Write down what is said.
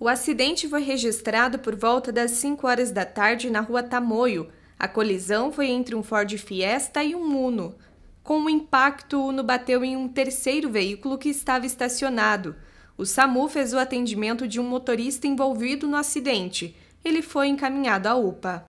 O acidente foi registrado por volta das 5 horas da tarde na rua Tamoio. A colisão foi entre um Ford Fiesta e um Uno. Com o impacto, o Uno bateu em um terceiro veículo que estava estacionado. O SAMU fez o atendimento de um motorista envolvido no acidente. Ele foi encaminhado à UPA.